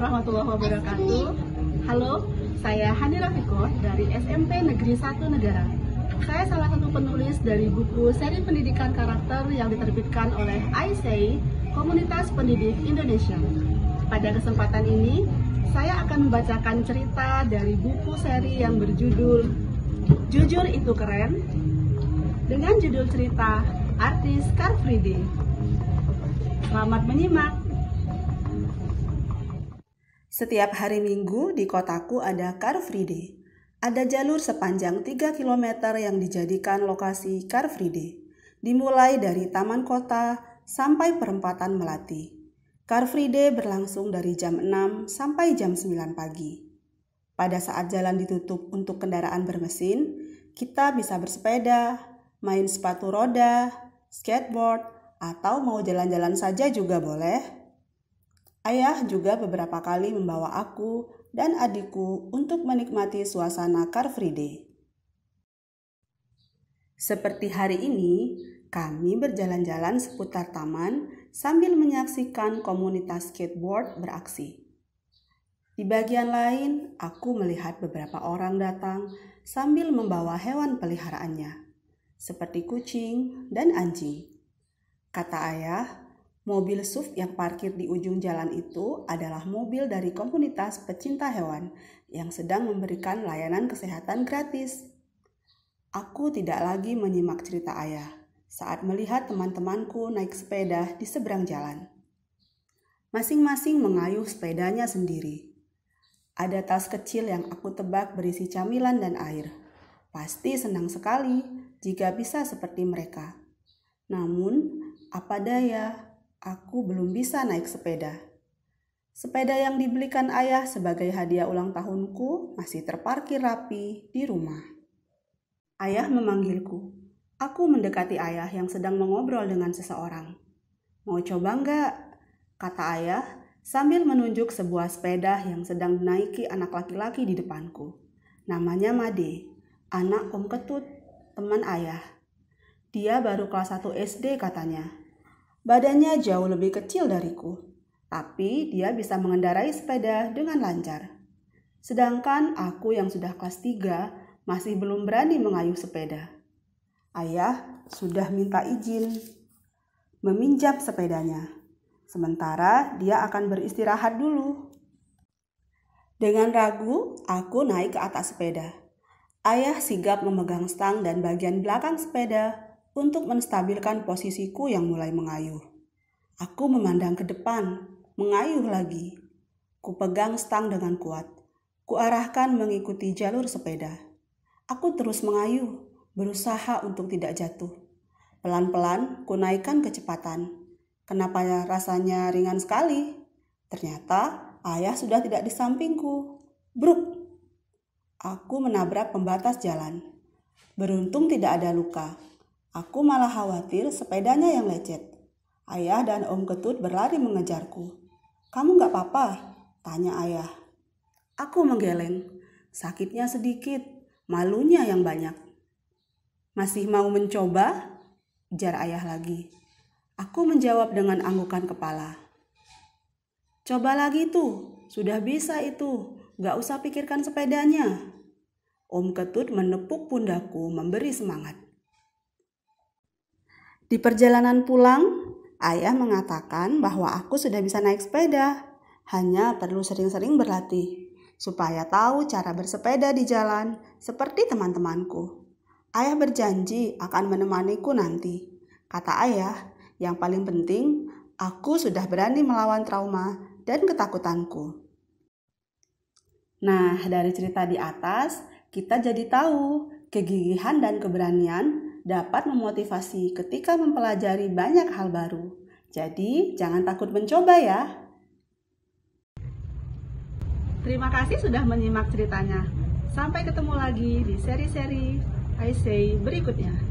warahmatullahi wabarakatuh. Halo, saya Hani Fikor dari SMP Negeri 1 Negara. Saya salah satu penulis dari buku seri pendidikan karakter yang diterbitkan oleh ISEI e Komunitas Pendidik Indonesia. Pada kesempatan ini, saya akan membacakan cerita dari buku seri yang berjudul Jujur Itu Keren dengan judul cerita Artis Car Free Selamat menyimak! Setiap hari Minggu di kotaku ada Car Free Day. Ada jalur sepanjang 3 km yang dijadikan lokasi Car Free Day. Dimulai dari taman kota sampai perempatan Melati. Car Free Day berlangsung dari jam 6 sampai jam 9 pagi. Pada saat jalan ditutup untuk kendaraan bermesin, kita bisa bersepeda, main sepatu roda, skateboard, atau mau jalan-jalan saja juga boleh. Ayah juga beberapa kali membawa aku dan adikku untuk menikmati suasana Car Free Day. Seperti hari ini, kami berjalan-jalan seputar taman sambil menyaksikan komunitas skateboard beraksi. Di bagian lain, aku melihat beberapa orang datang sambil membawa hewan peliharaannya, seperti kucing dan anjing. Kata ayah, Mobil SUV yang parkir di ujung jalan itu adalah mobil dari komunitas pecinta hewan yang sedang memberikan layanan kesehatan gratis. Aku tidak lagi menyimak cerita ayah saat melihat teman-temanku naik sepeda di seberang jalan. Masing-masing mengayuh sepedanya sendiri. Ada tas kecil yang aku tebak berisi camilan dan air. Pasti senang sekali jika bisa seperti mereka. Namun, apa daya, Aku belum bisa naik sepeda. Sepeda yang dibelikan ayah sebagai hadiah ulang tahunku masih terparkir rapi di rumah. Ayah memanggilku. Aku mendekati ayah yang sedang mengobrol dengan seseorang. Mau coba enggak? Kata ayah sambil menunjuk sebuah sepeda yang sedang dinaiki anak laki-laki di depanku. Namanya Made, anak om ketut, teman ayah. Dia baru kelas 1 SD katanya. Badannya jauh lebih kecil dariku, tapi dia bisa mengendarai sepeda dengan lancar. Sedangkan aku yang sudah kelas 3 masih belum berani mengayuh sepeda. Ayah sudah minta izin meminjam sepedanya. Sementara dia akan beristirahat dulu. Dengan ragu, aku naik ke atas sepeda. Ayah sigap memegang stang dan bagian belakang sepeda untuk menstabilkan posisiku yang mulai mengayuh. Aku memandang ke depan, mengayuh lagi. Ku pegang stang dengan kuat. Ku arahkan mengikuti jalur sepeda. Aku terus mengayuh, berusaha untuk tidak jatuh. Pelan-pelan ku naikkan kecepatan. Kenapa ya rasanya ringan sekali? Ternyata ayah sudah tidak di sampingku. Bruk! Aku menabrak pembatas jalan. Beruntung tidak ada luka Aku malah khawatir sepedanya yang lecet. Ayah dan Om Ketut berlari mengejarku. Kamu gak apa-apa? Tanya ayah. Aku menggeleng. Sakitnya sedikit, malunya yang banyak. Masih mau mencoba? Jar ayah lagi. Aku menjawab dengan anggukan kepala. Coba lagi tuh, sudah bisa itu. Gak usah pikirkan sepedanya. Om Ketut menepuk pundaku memberi semangat. Di perjalanan pulang, ayah mengatakan bahwa aku sudah bisa naik sepeda, hanya perlu sering-sering berlatih supaya tahu cara bersepeda di jalan seperti teman-temanku. Ayah berjanji akan menemaniku nanti. Kata ayah, yang paling penting aku sudah berani melawan trauma dan ketakutanku. Nah, dari cerita di atas, kita jadi tahu kegigihan dan keberanian dapat memotivasi ketika mempelajari banyak hal baru. Jadi, jangan takut mencoba ya. Terima kasih sudah menyimak ceritanya. Sampai ketemu lagi di seri-seri I Say berikutnya.